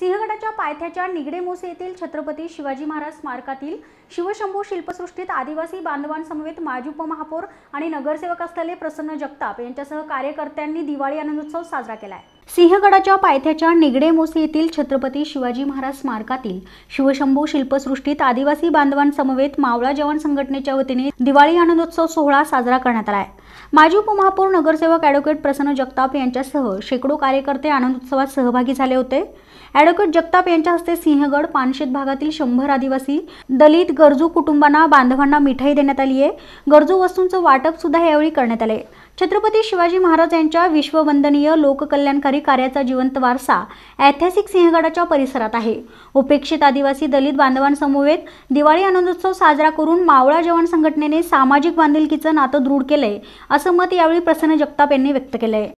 सिंहगडाच्या पायथ्याच्या निगडेमोसे येथील छत्रपती शिवाजी महाराज स्मारकातील शिवशंभू शिल्पसृष्टीत आदिवासी बांधवांसमवेत माजी उपमहापौर आणि नगरसेवक असलेले प्रसन्न जगताप यांच्यासह कार्यकर्त्यांनी दिवाळी आनंदोत्सव साजरा केला सिंहगडाच्या पायथ्याच्या निगडे मोसे येथील छत्रपती शिवाजी महाराज स्मारकातील शिवशंभू शिल्पसृष्टीत आदिवासी बांधवांसमवेत मावळा जवान संघटनेच्या वतीने दिवाळी आनंदोत्सव सोहळा साजरा करण्यात आला आहे माजी उपमहापौर नगरसेवक ॲडव्होकेट प्रसन्न जगताप यांच्यासह शेकडो कार्यकर्ते आनंद उत्सवात सहभागी झाले होते ॲडव्होकेट जगताप यांच्या हस्ते सिंहगड पानशेत भागातील शंभर आदिवासी दलित गरजू कुटुंबांना बांधवांना मिठाई देण्यात आली आहे गरजू वस्तूंचं वाटप सुद्धा यावेळी करण्यात आले छत्रपती शिवाजी महाराज यांच्या विश्ववंदनीय लोककल्याणकारी कार्याचा जिवंत वारसा ऐतिहासिक सिंहगडाच्या परिसरात आहे उपेक्षित आदिवासी दलित बांधवांसमवेत दिवाळी आनंदोत्सव साजरा करून मावळा जवान संघटनेने सामाजिक बांधिलकीचं नातं दृढ केलंय असं मत यावेळी प्रसन्न जगताप यांनी व्यक्त केलंय